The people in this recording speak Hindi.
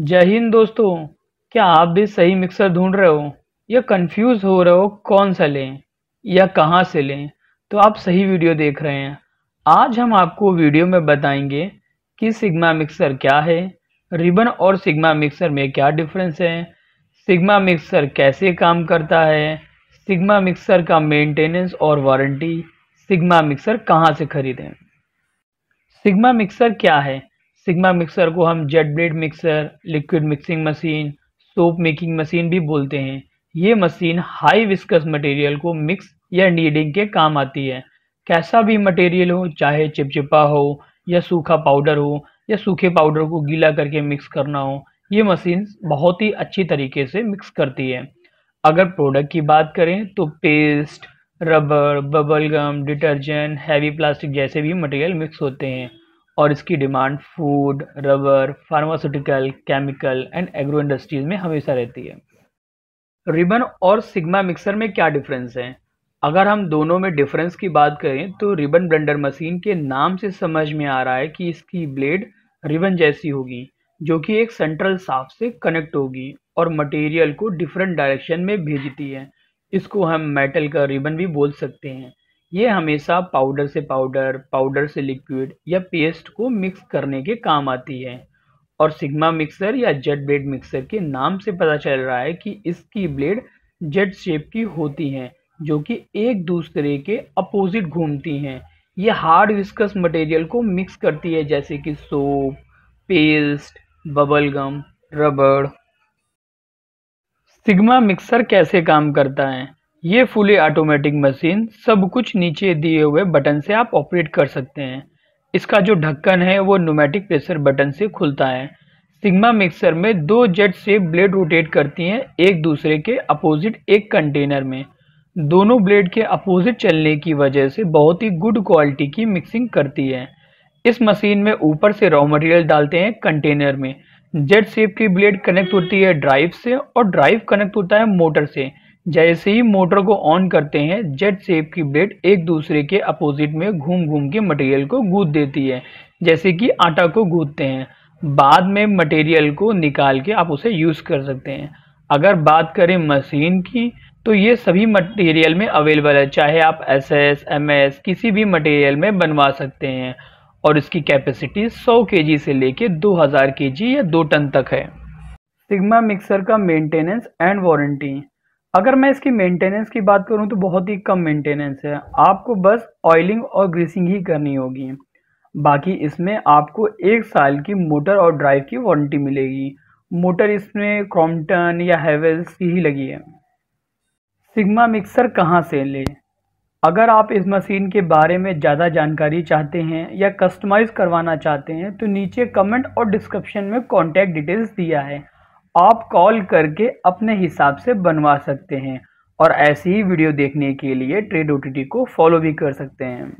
जय हिंद दोस्तों क्या आप भी सही मिक्सर ढूंढ रहे हो या कंफ्यूज हो रहे हो कौन सा लें या कहाँ से लें तो आप सही वीडियो देख रहे हैं आज हम आपको वीडियो में बताएंगे कि सिग्मा मिक्सर क्या है रिबन और सिग्मा मिक्सर में क्या डिफरेंस है सिग्मा मिक्सर कैसे काम करता है सिग्मा मिक्सर का मेंटेनेंस और वारंटी सिग्मा मिक्सर कहाँ से खरीदें सिग्मा मिक्सर क्या है सिग्मा मिक्सर को हम jet blade mixer liquid mixing machine soap making machine भी बोलते हैं ये मशीन हाई विस्कस मटेरियल को मिक्स या नीडिंग के काम आती है कैसा भी मटेरियल हो चाहे चिपचिपा हो या सूखा पाउडर हो या सूखे पाउडर को गीला करके मिक्स करना हो ये मशीन बहुत ही अच्छी तरीके से मिक्स करती है अगर प्रोडक्ट की बात करें तो paste rubber bubble gum detergent heavy plastic जैसे भी मटेरियल मिक्स होते हैं और इसकी demand food rubber pharmaceutical chemical and agro industries में हमेशा रहती है रिबन और सिग्मा मिक्सर में क्या डिफरेंस है अगर हम दोनों में डिफरेंस की बात करें तो रिबन ब्लेंडर मशीन के नाम से समझ में आ रहा है कि इसकी ब्लेड रिबन जैसी होगी जो कि एक सेंट्रल साफ से कनेक्ट होगी और मटेरियल को डिफरेंट डायरेक्शन में भेजती है इसको हम मेटल का रिबन भी बोल सकते हैं ये हमेशा पाउडर से पाउडर पाउडर से लिक्विड या पेस्ट को मिक्स करने के काम आती है और सिग्मा मिक्सर या जेट ब्लेड मिक्सर के नाम से पता चल रहा है कि इसकी ब्लेड जेट शेप की होती हैं जो कि एक दूसरे के अपोजिट घूमती हैं ये हार्ड विस्कस मटेरियल को मिक्स करती है जैसे कि सोप पेस्ट बबल गम रबड़ सिग्मा मिक्सर कैसे काम करता है ये फुली ऑटोमेटिक मशीन सब कुछ नीचे दिए हुए बटन से आप ऑपरेट कर सकते हैं इसका जो ढक्कन है वो नोमेटिक प्रेशर बटन से खुलता है सिग्मा मिक्सर में दो जेट से ब्लेड रोटेट करती हैं एक दूसरे के अपोजिट एक कंटेनर में दोनों ब्लेड के अपोजिट चलने की वजह से बहुत ही गुड क्वालिटी की मिक्सिंग करती है इस मशीन में ऊपर से रॉ मटेरियल डालते हैं कंटेनर में जेट सेप की ब्लेड कनेक्ट होती है ड्राइव से और ड्राइव कनेक्ट होता है मोटर से जैसे ही मोटर को ऑन करते हैं जेट सेप की ब्लेड एक दूसरे के अपोजिट में घूम घूम के मटेरियल को गूद देती है जैसे कि आटा को गूदते हैं बाद में मटेरियल को निकाल के आप उसे यूज़ कर सकते हैं अगर बात करें मशीन की तो ये सभी मटेरियल में अवेलेबल है चाहे आप एस एस एम एस किसी भी मटेरियल में बनवा सकते हैं और इसकी कैपेसिटी 100 जी से लेके 2000 जी या 2 टन तक है सिग्मा मिक्सर का मेंटेनेंस एंड वारंटी अगर मैं इसकी मेंटेनेंस की बात करूं तो बहुत ही कम मेंटेनेंस है आपको बस ऑयलिंग और ग्रीसिंग ही करनी होगी बाकी इसमें आपको एक साल की मोटर और ड्राइव की वारंटी मिलेगी मोटर इसमें क्रॉम्पटन या हैवेल्स की ही लगी है सिग्मा मिक्सर कहाँ से ले अगर आप इस मशीन के बारे में ज़्यादा जानकारी चाहते हैं या कस्टमाइज़ करवाना चाहते हैं तो नीचे कमेंट और डिस्क्रिप्शन में कॉन्टैक्ट डिटेल्स दिया है आप कॉल करके अपने हिसाब से बनवा सकते हैं और ऐसी ही वीडियो देखने के लिए ट्रेड ओ को फॉलो भी कर सकते हैं